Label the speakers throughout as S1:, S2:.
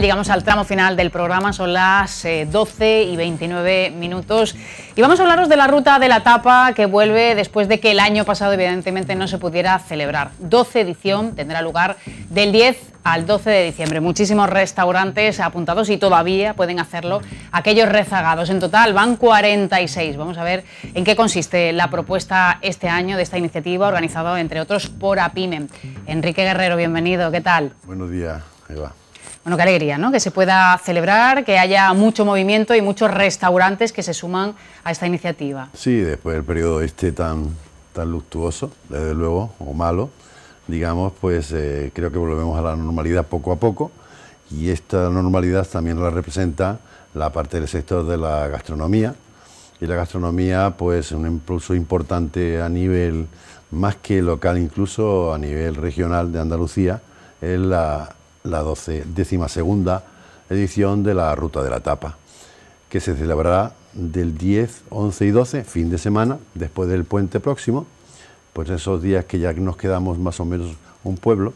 S1: Llegamos al tramo final del programa, son las 12 eh, y 29 minutos. Y vamos a hablaros de la ruta de la tapa que vuelve después de que el año pasado evidentemente no se pudiera celebrar. 12 edición tendrá lugar del 10 al 12 de diciembre. Muchísimos restaurantes apuntados y todavía pueden hacerlo aquellos rezagados. En total van 46. Vamos a ver en qué consiste la propuesta este año de esta iniciativa organizada entre otros por APIME. Enrique Guerrero, bienvenido. ¿Qué tal?
S2: Buenos días, Eva.
S1: Bueno, qué alegría, ¿no? Que se pueda celebrar, que haya mucho movimiento y muchos restaurantes que se suman a esta iniciativa.
S2: Sí, después del periodo este tan, tan luctuoso, desde luego, o malo, digamos, pues eh, creo que volvemos a la normalidad poco a poco y esta normalidad también la representa la parte del sector de la gastronomía y la gastronomía pues un impulso importante a nivel más que local incluso a nivel regional de Andalucía es la la doce, décima segunda edición de la Ruta de la Tapa, que se celebrará del 10, 11 y 12, fin de semana, después del puente próximo, pues esos días que ya nos quedamos más o menos un pueblo,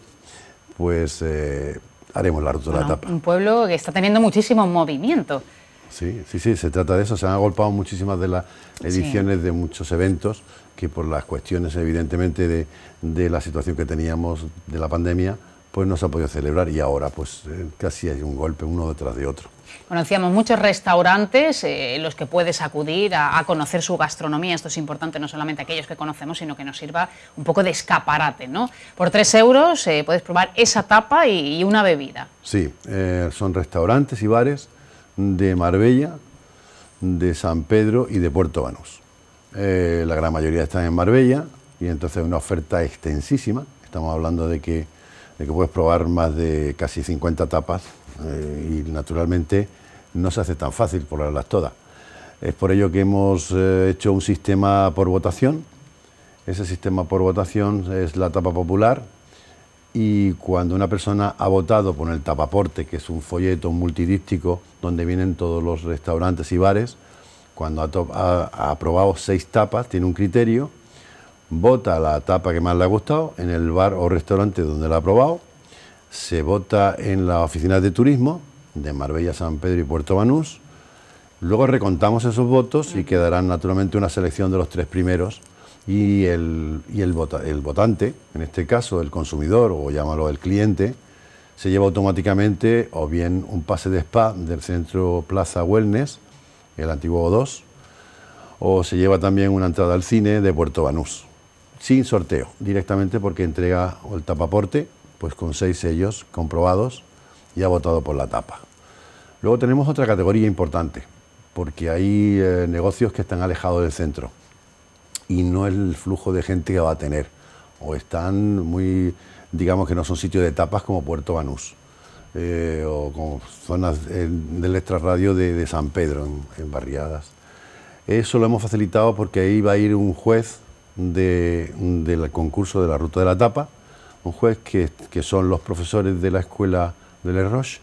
S2: pues eh, haremos la ruta de la tapa.
S1: Un pueblo que está teniendo muchísimo movimiento.
S2: Sí, sí, sí, se trata de eso. Se han agolpado muchísimas de las ediciones de muchos eventos que por las cuestiones evidentemente de, de la situación que teníamos de la pandemia, pues no se ha podido celebrar y ahora pues eh, casi hay un golpe uno detrás de otro.
S1: Conocíamos muchos restaurantes en eh, los que puedes acudir a, conocer su gastronomía. Esto es importante no solamente aquellos que conocemos, sino que nos sirva un poco de escaparate. ¿no? Por tres euros eh, puedes probar esa tapa y, una bebida.
S2: Sí, son restaurantes y bares de Marbella, de San Pedro y de Puerto Banús. la gran mayoría están en Marbella y entonces una oferta extensísima. Estamos hablando de que de que puedes probar más de casi 50 tapas eh, y naturalmente no se hace tan fácil probarlas todas. Es por ello que hemos eh, hecho un sistema por votación. Ese sistema por votación es la tapa popular y cuando una persona ha votado por el tapaporte, que es un folleto multidístico... donde vienen todos los restaurantes y bares, cuando ha aprobado seis tapas, tiene un criterio vota la tapa que más le ha gustado en el bar o restaurante donde la ha probado, se vota en las oficinas de turismo de Marbella, San Pedro y Puerto Banús. Luego recontamos esos votos y quedarán naturalmente una selección de los tres primeros y el, el, el votante, en este caso el consumidor o llámalo el cliente, se lleva automáticamente o bien un pase de spa del centro Plaza Wellness, el antiguo O2, o se lleva también una entrada al cine de Puerto Banús sin sorteo, directamente porque entrega el tapaporte, pues con seis sellos comprobados y ha votado por la tapa. Luego tenemos otra categoría importante, porque hay eh, negocios que están alejados del centro y no el flujo de gente que va a tener, o están muy, digamos que no son sitios de tapas como Puerto Banús. Eh, o como zonas eh, del extrarradio de, San Pedro, en barriadas. Eso lo hemos facilitado porque ahí va a ir un juez de, del concurso de la Ruta de la Tapa, un juez que, que son los profesores de la escuela de Le Roche,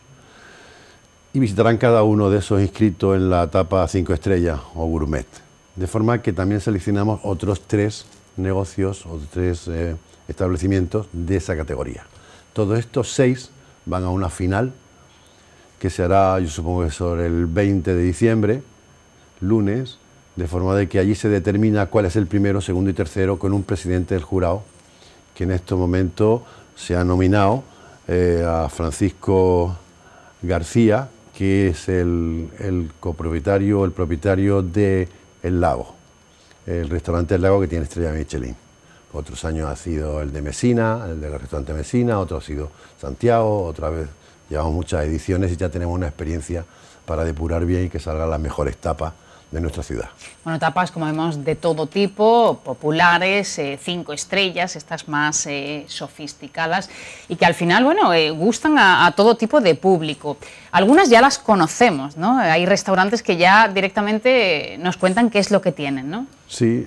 S2: y visitarán cada uno de esos inscritos en la etapa 5 estrellas o gourmet. De forma que también seleccionamos otros tres negocios o tres eh, establecimientos de esa categoría. Todos estos seis van a una final que se hará, yo supongo que sobre el 20 de diciembre, lunes, de forma de que allí se determina cuál es el primero, segundo y tercero con un presidente del jurado, que en estos momentos se ha nominado eh, a Francisco García, que es el, copropietario copropietario, el propietario de El Lago, el restaurante El Lago que tiene estrella Michelin. Otros años ha sido el de Mesina, el del restaurante Mesina, otro ha sido Santiago, otra vez llevamos muchas ediciones y ya tenemos una experiencia para depurar bien y que salgan las mejores tapas de nuestra ciudad.
S1: Bueno, tapas, como vemos, de todo tipo, populares, eh, cinco estrellas, estas más eh, sofisticadas, y que al final, bueno, eh, gustan a, todo tipo de público. Algunas ya las conocemos, ¿no? Hay restaurantes que ya directamente nos cuentan qué es lo que tienen, ¿no?
S2: Sí,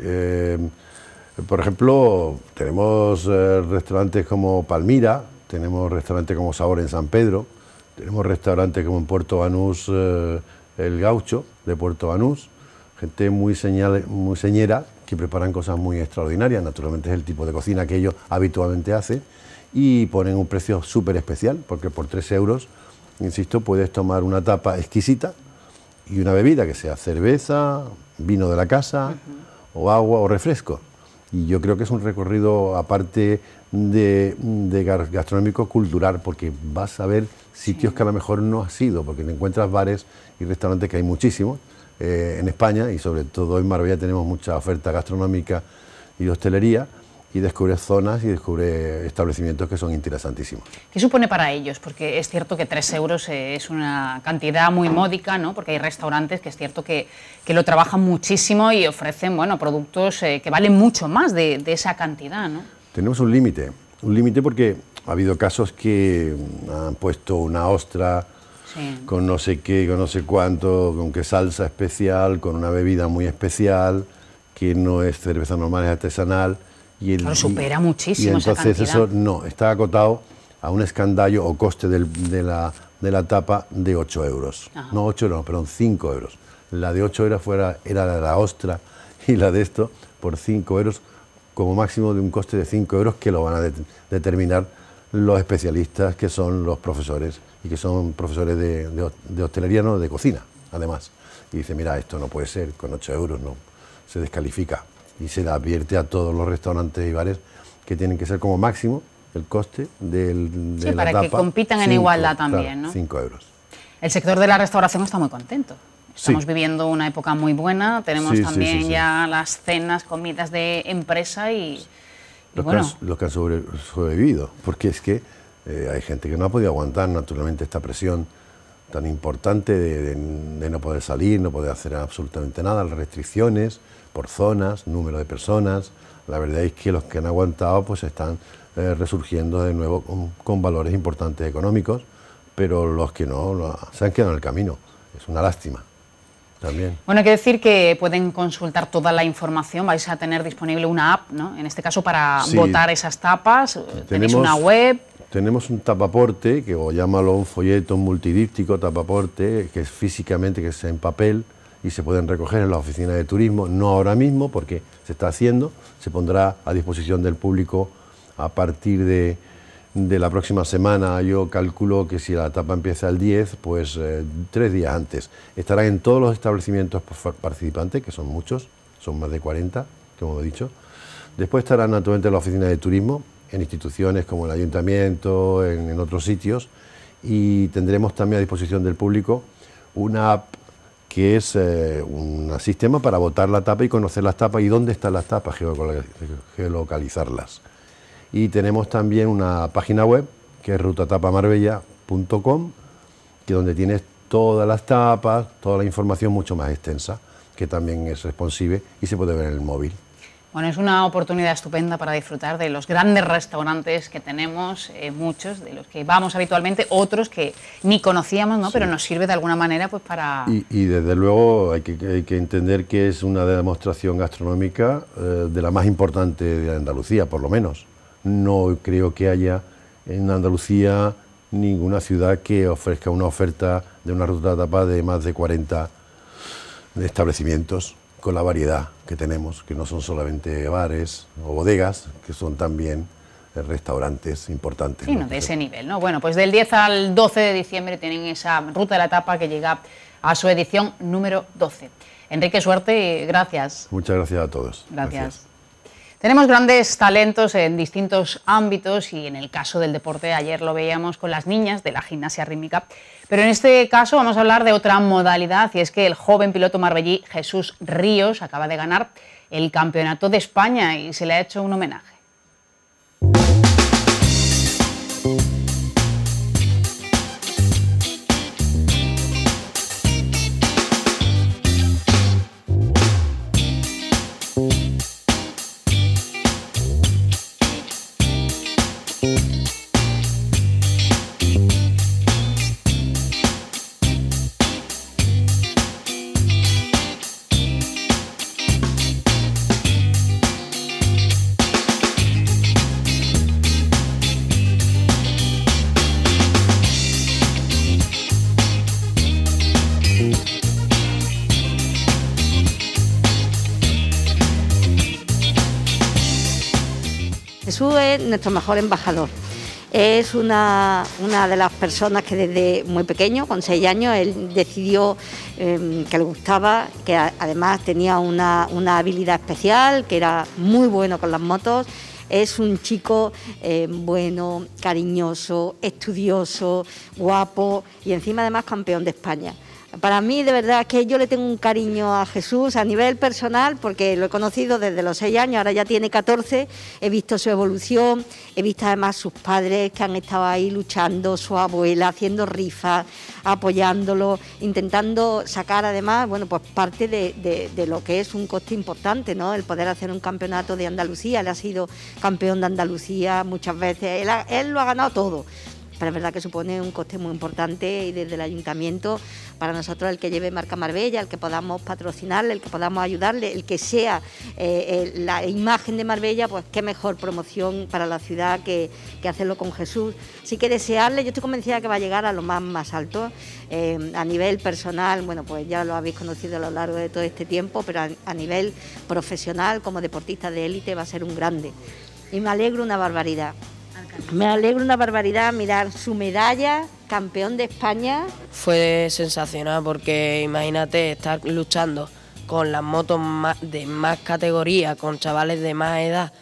S2: por ejemplo, tenemos restaurantes como Palmira, tenemos restaurantes como Sabor en San Pedro, tenemos restaurantes como en Puerto Anús, El Gaucho, de Puerto Anús, gente muy, señera que preparan cosas muy extraordinarias, naturalmente es el tipo de cocina que ellos habitualmente hacen y ponen un precio súper especial, porque por 3 euros, insisto, puedes tomar una tapa exquisita y una bebida que sea cerveza, vino de la casa o agua o refresco. Y yo creo que es un recorrido aparte de, gastronómico cultural, porque vas a ver sitios que a lo mejor no has ido, porque te encuentras bares y restaurantes que hay muchísimos eh, en España y sobre todo en Marbella tenemos mucha oferta gastronómica y hostelería y descubre zonas y descubre establecimientos que son interesantísimos.
S1: ¿Qué supone para ellos? Porque es cierto que 3 euros eh, es una cantidad muy módica, ¿no? porque hay restaurantes que es cierto que, lo trabajan muchísimo y ofrecen bueno, productos eh, que valen mucho más de, de esa cantidad. ¿no?
S2: Tenemos un límite, un límite porque ha habido casos que han puesto una ostra, con no sé qué, con no sé cuánto, con qué salsa especial, con una bebida muy especial, que no es cerveza normal, es artesanal. Y supera
S1: muchísimo. entonces eso
S2: no, está acotado a un escandallo o coste de, la, tapa de 8 euros. No 8 euros, perdón, 5 euros. La de 8 euros fuera, era la de la ostra y la de esto por 5 euros, como máximo de un coste de 5 euros que lo van a determinar los especialistas que son los profesores que son profesores de, de, hostelería, no de cocina, además. Y dice, mira, esto no puede ser, con 8 euros no, se descalifica. Y se le advierte a todos los restaurantes y bares que tienen que ser como máximo el coste del, de sí, para que compitan en igualdad también, ¿no?
S1: 5 euros. El sector de la restauración está muy contento. Estamos viviendo una época muy buena, tenemos también ya las cenas, comidas de empresa y... bueno.
S2: que que han sobre, sobrevivido, porque es que eh, hay gente que no ha podido aguantar naturalmente esta presión tan importante de, no poder salir, no poder hacer absolutamente nada, las restricciones por zonas, número de personas. La verdad es que los que han aguantado pues están eh, resurgiendo de nuevo con, valores importantes económicos, pero los que no se han quedado en el camino. Es una lástima. También.
S1: Bueno, hay que decir que pueden consultar toda la información, vais a tener disponible una app, En este caso para votar esas tapas, tenéis una web
S2: tenemos un tapaporte, que o llámalo un folleto multidíptico, tapaporte, que es físicamente, que es en papel y se pueden recoger en la oficina de turismo, no ahora mismo porque se está haciendo, se pondrá a disposición del público a partir de, la próxima semana. Yo calculo que si la etapa empieza el 10, pues eh, tres días antes. Estarán en todos los establecimientos participantes, que son muchos, son más de 40, como he dicho. Después estarán naturalmente en la oficina de turismo, en instituciones como el ayuntamiento, en, otros sitios, y tendremos también a disposición del público una app que es eh, un sistema para votar la tapa y conocer las tapas y dónde están las tapas, geolocalizarlas. Y tenemos también una página web que es rutatapamarbella.com, que donde tienes todas las tapas, toda la información mucho más extensa, que también es responsive y se puede ver en el móvil.
S1: Bueno, es una oportunidad estupenda para disfrutar de los grandes restaurantes que tenemos, eh, muchos de los que vamos habitualmente, otros que ni conocíamos, ¿no? pero nos sirve de alguna manera pues para...
S2: Y, desde luego hay que, entender que es una demostración gastronómica eh, de la más importante de Andalucía, por lo menos. No creo que haya en Andalucía ninguna ciudad que ofrezca una oferta de una ruta de tapa de más de 40 establecimientos con la variedad que tenemos, que no son solamente bares o bodegas, que son también eh, restaurantes importantes.
S1: Sí, de ese nivel, ¿no? Bueno, pues del 10 al 12 de diciembre tienen esa ruta de la etapa que llega a su edición número 12. Enrique, suerte y gracias.
S2: Muchas gracias a todos. gracias.
S1: Tenemos grandes talentos en distintos ámbitos y en el caso del deporte ayer lo veíamos con las niñas de la gimnasia rítmica, pero en este caso vamos a hablar de otra modalidad y es que el joven piloto marbellí Jesús Ríos acaba de ganar el Campeonato de España y se le ha hecho un homenaje.
S3: es nuestro mejor embajador. Es una, de las personas que desde muy pequeño, con seis años, él decidió em, que le gustaba, que además tenía una, habilidad especial, que era muy bueno con las motos es un chico em, bueno, cariñoso, estudioso, guapo y encima además campeón de España. Para mí, de verdad, que yo le tengo un cariño a Jesús a nivel personal, porque lo he conocido desde los seis años, ahora ya tiene 14, he visto su evolución, he visto además sus padres que han estado ahí luchando, su abuela, haciendo rifas, apoyándolo, intentando sacar además, bueno, pues parte de, lo que es un coste importante, ¿no? El poder hacer un campeonato de Andalucía, él ha sido campeón de Andalucía muchas veces, él, él lo ha ganado todo pero es verdad que supone un coste muy importante y desde el ayuntamiento para nosotros el que lleve marca Marbella, el que podamos patrocinarle, el que podamos ayudarle, el que sea eh, la imagen de Marbella, pues qué mejor promoción para la ciudad que, hacerlo con Jesús. Así que desearle, yo estoy convencida que va a llegar a lo más, alto. Eh, a nivel personal, bueno, pues ya lo habéis conocido a lo largo de todo este tiempo, pero a nivel profesional, como deportista de élite, va a ser un grande. Y me alegro una barbaridad. Me alegro una barbaridad mirar su medalla, campeón de España.
S4: Fue sensacional porque imagínate estar luchando con las motos de más categoría, con chavales de más edad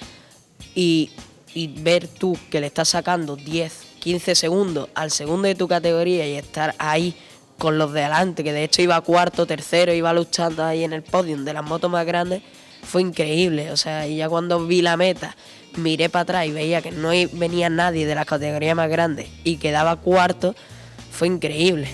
S4: y, y ver tú que le estás sacando 10, 15 segundos al segundo de tu categoría y estar ahí con los de adelante, que de hecho iba cuarto, tercero, iba luchando ahí en el podium de las motos más grandes, fue increíble. O sea, y ya cuando vi la meta miré para atrás y veía que no venía nadie de las categorías más grandes y quedaba cuarto, fue increíble.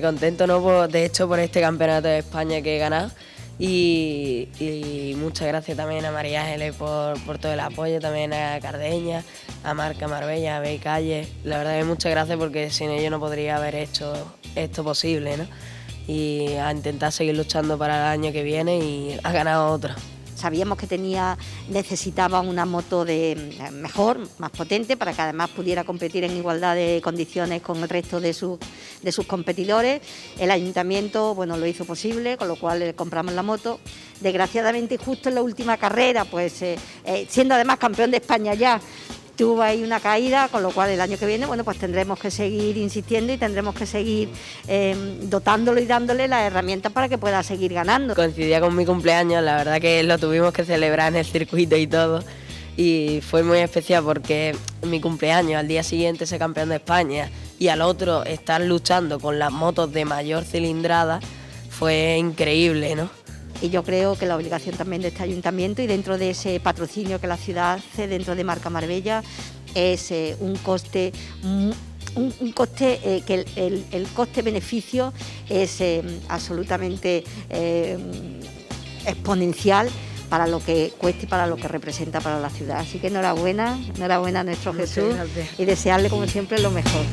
S4: contento, ¿no? de hecho, por este campeonato de España que he ganado. Y, muchas gracias también a María Ángeles por, todo el apoyo, también a Cardeña, a Marca Marbella, a Bey Calle. La verdad es muchas gracias porque sin ellos no podría haber hecho esto posible, Y
S3: a intentar seguir luchando para el año que viene y ha ganado otro sabíamos que tenía, necesitaba una moto de mm, mejor, más potente, para que además pudiera competir en igualdad de condiciones con el resto de sus, de sus competidores. El ayuntamiento, bueno, lo hizo posible, con lo cual le eh, compramos la moto. Desgraciadamente, justo en la última carrera, pues eh, eh, siendo además campeón de España ya, tuvo ahí una caída, con lo cual el año que viene, bueno, pues tendremos que seguir insistiendo y tendremos que seguir em, dotándolo y dándole las herramientas para que pueda seguir ganando. Coincidía con mi cumpleaños, la verdad que lo tuvimos que celebrar en el
S4: circuito y todo. Y fue muy especial porque mi cumpleaños, al día siguiente ser campeón de España y al otro estar luchando con las motos de mayor cilindrada,
S3: fue increíble, ¿no? y yo creo que la obligación también de este ayuntamiento y dentro de ese patrocinio que la ciudad hace dentro de Marca Marbella es eh, un coste un, coste eh, que el, el, coste-beneficio es eh, absolutamente exponencial para lo que cueste y para lo que representa para la ciudad. Así que enhorabuena, enhorabuena a nuestro Jesús y desearle como siempre lo mejor.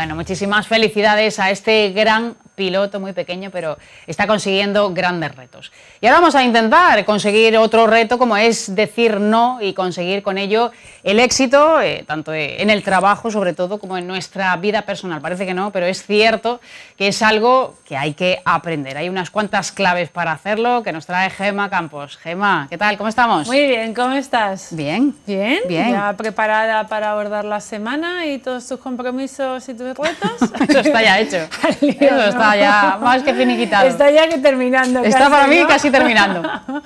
S1: Bueno, muchísimas felicidades a este gran piloto muy pequeño, pero está consiguiendo grandes retos. Y ahora vamos a intentar conseguir otro reto, como es decir no y conseguir con ello el éxito, eh, tanto en el trabajo, sobre todo, como en nuestra vida personal. Parece que no, pero es cierto que es algo que hay que aprender. Hay unas cuantas claves para hacerlo que nos trae Gema Campos. Gema, ¿qué tal? ¿Cómo estamos? Muy bien, ¿cómo estás? Bien. Bien. Bien. Ya
S5: preparada para abordar la semana y todos tus compromisos y tus retos.
S1: Eso está ya hecho. está ya
S5: más que finiquitado. Está ya que terminando. Está para mí casi terminando.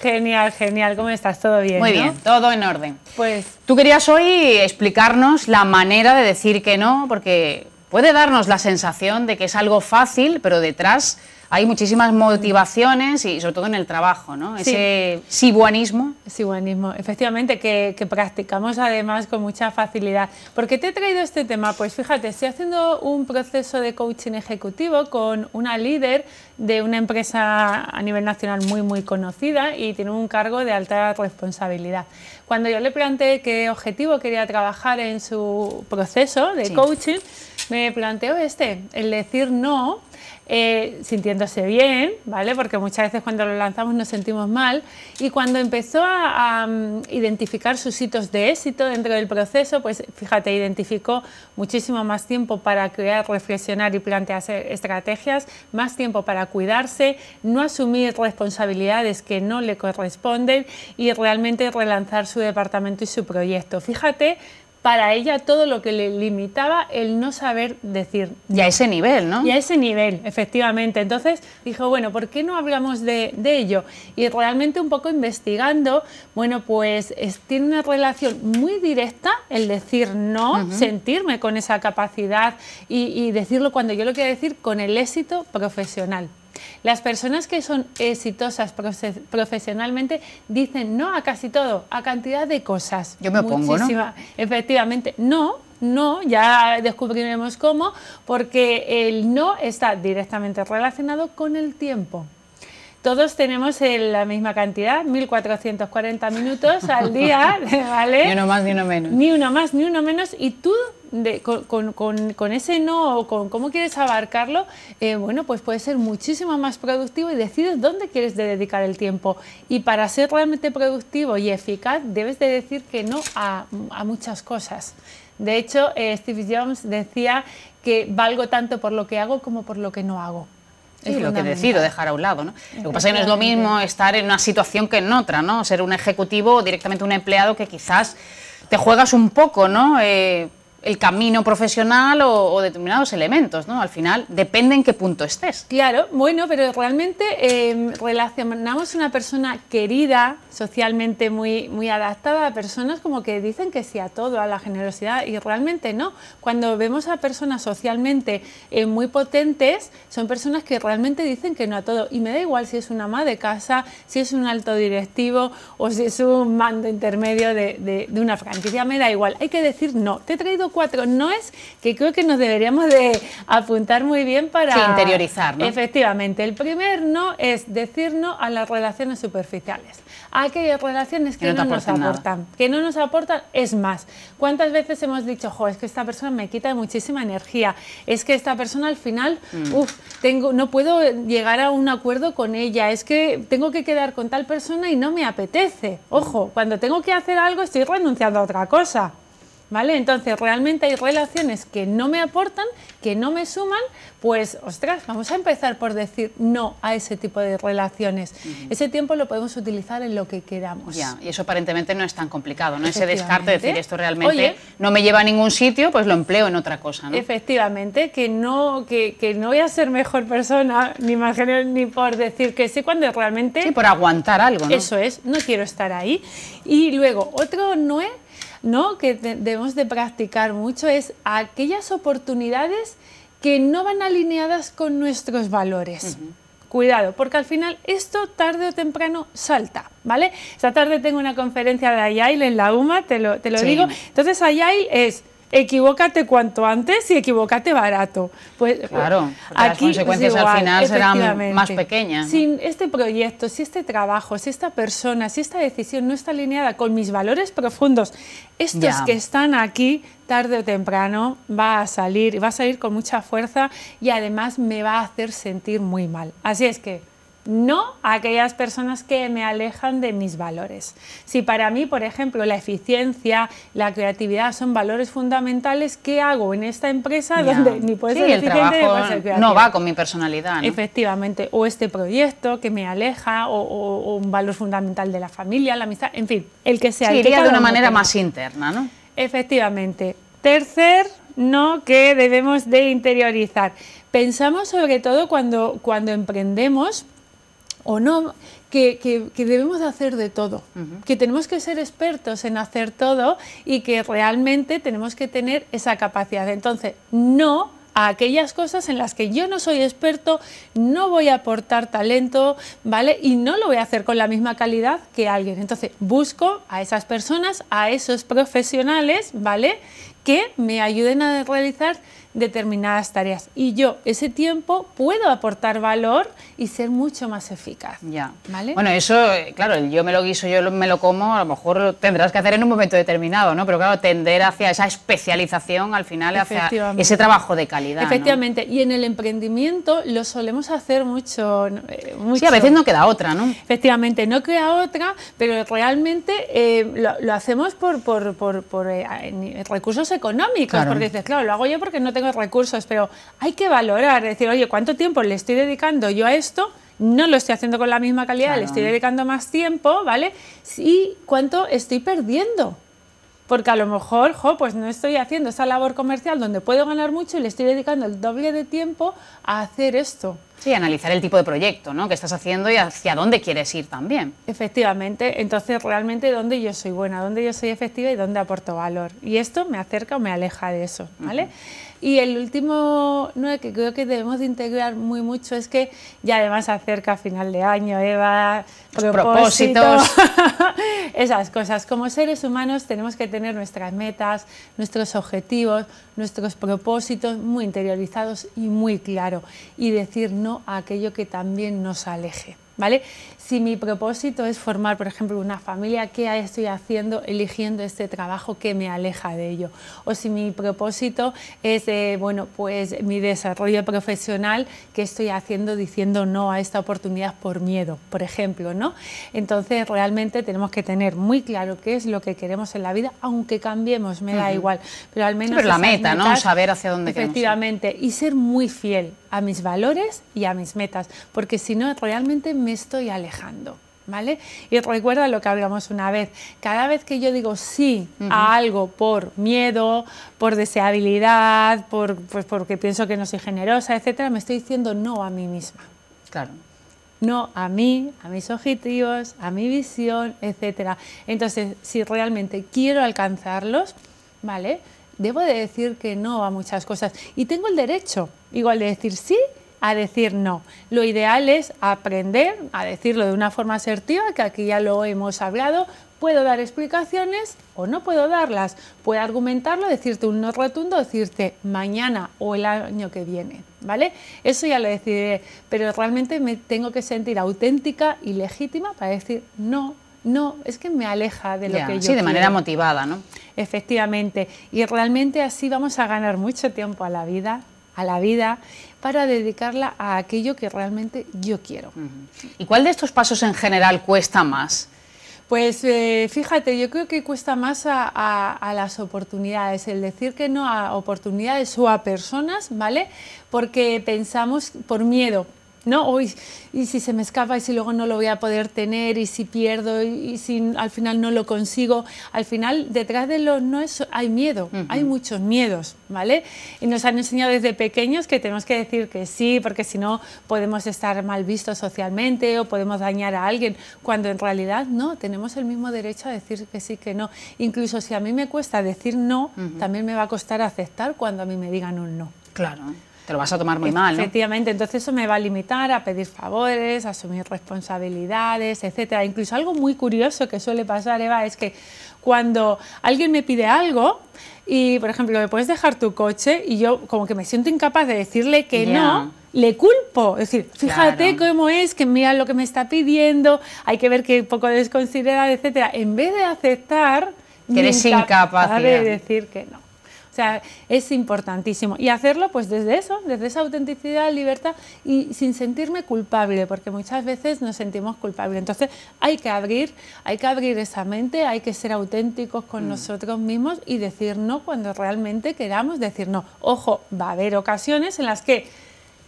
S5: genial, genial. ¿Cómo estás? ¿Todo bien? Muy bien, todo en orden. Pues. Tú querías
S1: hoy explicarnos la manera de decir que no, porque puede darnos la sensación de que es algo fácil, pero detrás hay muchísimas motivaciones y sobre todo en el trabajo, ¿no? Ese sibuanismo. Sibuanismo, efectivamente, que, practicamos
S5: además con mucha facilidad. ¿Por qué te he traído este tema? Pues fíjate, estoy haciendo un proceso de coaching ejecutivo con una líder de una empresa a nivel nacional muy, muy conocida y tiene un cargo de alta responsabilidad. Cuando yo le planteé qué objetivo quería trabajar en su proceso de coaching, me planteó este, el decir no eh, sintiéndose bien, ¿vale? Porque muchas veces cuando lo lanzamos nos sentimos mal. Y cuando empezó a, mm, identificar sus hitos de éxito dentro del proceso, pues fíjate, identificó muchísimo más tiempo para crear, reflexionar y plantearse estrategias, más tiempo para cuidarse, no asumir responsabilidades que no le corresponden y realmente relanzar su departamento y su proyecto. Fíjate para ella todo lo que le limitaba el no saber decir.
S1: Y a ese nivel, ¿no? Y a ese nivel,
S5: efectivamente. Entonces dijo, bueno, ¿por qué no hablamos de, ello? Y realmente un poco investigando, bueno, pues tiene una relación muy directa el decir no, sentirme con esa capacidad y, y decirlo cuando yo lo quiero decir, con el éxito profesional. Las personas que son exitosas profesionalmente dicen no a casi todo, a cantidad de cosas. Yo me opongo, ¿no? Efectivamente, no, no, ya descubriremos cómo, porque el no está directamente relacionado con el tiempo. Todos tenemos la misma cantidad, 1.440 minutos al día, ¿vale? Ni uno más, ni uno menos. Ni uno más, ni uno menos. Y tú con, ese no o con cómo quieres abarcarlo, eh, bueno, pues puedes ser muchísimo más productivo y decides dónde quieres dedicar el tiempo. Y para ser realmente productivo y eficaz, debes de decir que no a, muchas cosas. De hecho, eh, Steve Jobs decía que valgo tanto por lo que hago como por lo que no hago
S1: es lo que decido dejar a un lado. ¿no? Lo que pasa es que no es lo mismo estar en una situación que en otra, ¿no? ser un ejecutivo o directamente un empleado que quizás te juegas un poco, ¿no? Eh, el camino profesional o, determinados elementos, ¿no? Al final depende en qué punto estés. Claro, bueno, pero realmente eh, relacionamos
S5: una persona querida, socialmente muy, muy adaptada a personas como que dicen que sí a todo, a la generosidad, y realmente no. Cuando vemos a personas socialmente eh, muy potentes, son personas que realmente dicen que no a todo. Y me da igual si es una ama de casa, si es un alto directivo o si es un mando intermedio de, de una franquicia, me da igual. Hay que decir no. Te he traído cuatro es que creo que nos deberíamos de apuntar muy bien para... interiorizar, Efectivamente. El primer no es decir no a las relaciones superficiales. A aquellas relaciones que, no, nos aportan. Que no nos aportan, es más. ¿Cuántas veces hemos dicho, jo, es que esta persona me quita muchísima energía? Es que esta persona al final, mm. tengo, no puedo llegar a un acuerdo con ella. Es que tengo que quedar con tal persona y no me apetece. Ojo, cuando tengo que hacer algo estoy renunciando a otra cosa. Entonces, realmente hay relaciones que no me aportan, que no me suman, pues, ostras, vamos a empezar por decir no a ese tipo de relaciones. Ese tiempo lo podemos utilizar en lo
S1: que queramos. Ya, y eso aparentemente no es tan complicado, ¿no? Ese descarte de decir esto realmente no me lleva a ningún sitio, pues lo empleo en otra cosa, ¿no?
S5: Efectivamente, que no, que, no voy a ser mejor persona, ni más ni por decir que sí, cuando realmente... Sí, por aguantar algo, ¿no? Eso es, no quiero estar ahí. Y luego, otro no ¿no? que debemos de practicar mucho es aquellas oportunidades que no van alineadas con nuestros valores. Cuidado, porque al final esto tarde o temprano salta, ¿vale? Esta tarde tengo una conferencia de Agile en la UMA, te lo, te lo digo. Entonces Agile es equivócate cuanto antes y equivócate barato. Pues, pues claro, aquí, las consecuencias al final serán más pequeñas. sin este proyecto, si este trabajo, si esta persona, si esta decisión no está alineada con mis valores profundos, estos que están aquí, tarde o temprano va a salir y va a salir con mucha fuerza y además me va a hacer sentir muy mal. Así es que no a aquellas personas que me alejan de mis valores. Si para mí, por ejemplo, la eficiencia, la creatividad son valores fundamentales, ¿qué hago en esta empresa donde ni puede ser eficiente ni No va con mi personalidad. Efectivamente, o este proyecto que me aleja, o, un valor fundamental de la familia, la amistad, en fin, el que sea. Sí, iría de una manera más
S1: interna, ¿no?
S5: Efectivamente. Tercer no que debemos de interiorizar. Pensamos sobre todo cuando, cuando emprendemos o no, que, debemos hacer de todo, que tenemos que ser expertos en hacer todo y que realmente tenemos que tener esa capacidad. Entonces, no a aquellas cosas en las que yo no soy experto, no voy a aportar talento, ¿vale? Y no lo voy a hacer con la misma calidad que alguien. Entonces, busco a esas personas, a esos profesionales, ¿vale? Que me ayuden a realizar determinadas tareas. Y yo ese tiempo puedo aportar valor y ser mucho más eficaz. Ya. ¿vale? Bueno,
S1: eso, eh, claro, yo me lo guiso, yo me lo como, a lo mejor tendrás que hacer en un momento determinado, ¿no? Pero claro, tender hacia esa especialización al final, hacia ese trabajo de calidad. Efectivamente.
S5: Y en el emprendimiento lo solemos hacer eh, mucho, Sí, a veces no queda otra, ¿no? Efectivamente, no queda otra, pero realmente eh, lo, hacemos por, recursos económicos, porque dices, claro, lo hago yo porque no tengo recursos, pero hay que valorar, decir, oye, ¿cuánto tiempo le estoy dedicando yo a esto? no lo estoy haciendo con la misma calidad, le estoy dedicando más tiempo, ¿vale? ¿Y cuánto estoy perdiendo? Porque a lo mejor, jo, pues no estoy haciendo esa labor comercial donde puedo ganar mucho y le estoy dedicando el doble de tiempo a hacer esto.
S1: Sí, analizar el tipo de proyecto ¿no? que estás haciendo y hacia dónde quieres ir también.
S5: Efectivamente, entonces realmente dónde yo soy buena, dónde yo soy efectiva y dónde aporto valor. Y esto me acerca o me aleja de eso, ¿vale? Y el último que creo que debemos integrar muy mucho es que ya además acerca final de año, Eva, propósitos. esas cosas. Como seres humanos tenemos que tener nuestras metas, nuestros objetivos, nuestros propósitos muy interiorizados y muy claro y decir no a aquello que también nos aleje. ¿vale? Si mi propósito es formar, por ejemplo, una familia, ¿qué estoy haciendo eligiendo este trabajo que me aleja de ello? O si mi propósito es, eh, bueno, pues mi desarrollo profesional, ¿qué estoy haciendo diciendo no a esta oportunidad por miedo, por ejemplo, ¿no? Entonces, realmente tenemos que tener muy claro qué es lo que queremos en la vida, aunque cambiemos, me da igual, pero al menos... la meta, ¿no? Saber hacia dónde efectivamente, queremos. Efectivamente, y ser muy fiel a mis valores y a mis metas, porque si no, realmente me estoy alejando. ¿Vale? Y recuerda lo que hablamos una vez, cada vez que yo digo sí a algo por miedo, por deseabilidad, por, pues porque pienso que no soy generosa, etcétera, me estoy diciendo no a mí misma. Claro. No a mí, a mis objetivos, a mi visión, etcétera. Entonces, si realmente quiero alcanzarlos, ¿vale? Debo de decir que no a muchas cosas y tengo el derecho igual de decir sí a decir no. Lo ideal es aprender a decirlo de una forma asertiva, que aquí ya lo hemos hablado, puedo dar explicaciones o no puedo darlas. Puedo argumentarlo, decirte un no rotundo, decirte mañana o el año que viene, ¿vale? Eso ya lo decidiré, pero realmente me tengo que sentir auténtica y legítima para decir no, no, es que me aleja de lo que yo Sí, de manera motivada, ¿no? Efectivamente, y realmente así vamos a ganar mucho tiempo a la vida, a la vida, para dedicarla a aquello que realmente yo quiero. ¿Y cuál de estos pasos en general cuesta más? Pues eh, fíjate, yo creo que cuesta más a, las oportunidades, el decir que no a oportunidades o a personas, ¿vale? Porque pensamos por miedo, ¿no? y, si se me escapa y si luego no lo voy a poder tener y si pierdo y, si al final no lo consigo. Al final, detrás de los no hay miedo, hay muchos miedos, ¿vale? Y nos han enseñado desde pequeños que tenemos que decir que sí, porque si no podemos estar mal vistos socialmente o podemos dañar a alguien, cuando en realidad no, tenemos el mismo derecho a decir que sí, que no. Incluso si a mí me cuesta decir no, también me va a costar aceptar cuando a mí me digan un no.
S1: Claro. Te lo vas a tomar muy mal, ¿no?
S5: Efectivamente, entonces eso me va a limitar a pedir favores, asumir responsabilidades, etcétera. Incluso algo muy curioso que suele pasar, Eva, es que cuando alguien me pide algo y, por ejemplo, me puedes dejar tu coche y yo como que me siento incapaz de decirle que no, le culpo. Es decir, fíjate cómo es, que mira lo que me está pidiendo, hay que ver que poco desconsiderada, etcétera. En vez de aceptar... Que eres incapaz de decir que no. O sea, es importantísimo. Y hacerlo pues desde eso, desde esa autenticidad, libertad y sin sentirme culpable, porque muchas veces nos sentimos culpables. Entonces hay que abrir, hay que abrir esa mente, hay que ser auténticos con mm. nosotros mismos y decir no cuando realmente queramos decir no. Ojo, va a haber ocasiones en las que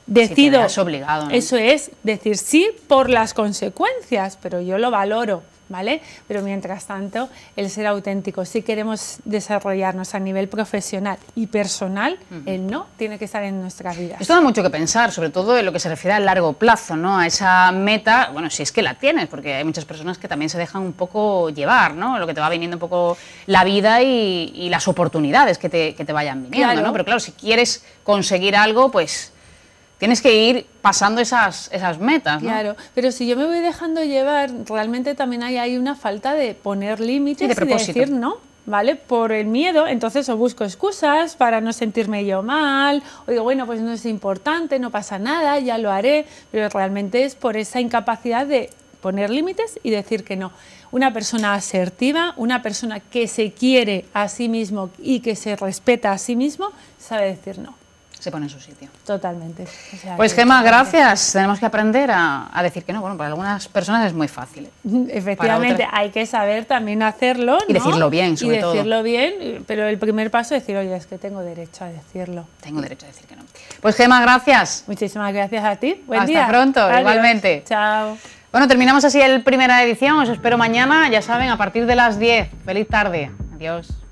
S1: decido... obligado, Eso
S5: es, decir sí por las consecuencias, pero yo lo valoro. ¿Vale? Pero mientras tanto, el ser auténtico, si queremos desarrollarnos a nivel profesional y personal, el no tiene que estar en nuestra vida. Esto
S1: da mucho que pensar, sobre todo en lo que se refiere al largo plazo, ¿no? A esa meta, bueno, si es que la tienes, porque hay muchas personas que también se dejan un poco llevar, ¿no? Lo que te va viniendo un poco la vida y, las oportunidades que te, que te vayan viniendo, ¿no? Pero claro, si quieres conseguir algo, pues Tienes que ir pasando esas, esas metas. ¿no? Claro, pero si yo me voy dejando llevar,
S5: realmente también hay, ahí una falta de poner límites y de decir no. ¿vale? Por el miedo, entonces o busco excusas para no sentirme yo mal, o digo, bueno, pues no es importante, no pasa nada, ya lo haré, pero realmente es por esa incapacidad de poner límites y decir que no. Una persona asertiva, una persona que se quiere a sí mismo y que se respeta a sí mismo, sabe decir no se pone en su sitio. Totalmente. pues Gemma, gracias.
S1: Tenemos que aprender a, decir que no. Bueno, para algunas personas es muy fácil.
S5: Efectivamente, hay que saber también hacerlo. Y decirlo bien, sobre y decirlo bien, pero el primer paso es decir, oye, es que tengo derecho a decirlo. Tengo derecho a decir que no. Pues Gema,
S1: gracias. Muchísimas gracias a ti. Buen Hasta día. pronto, igualmente. Chao. Bueno, terminamos así el primera edición. Os espero mañana, ya saben, a partir de las 10. Feliz tarde. Adiós.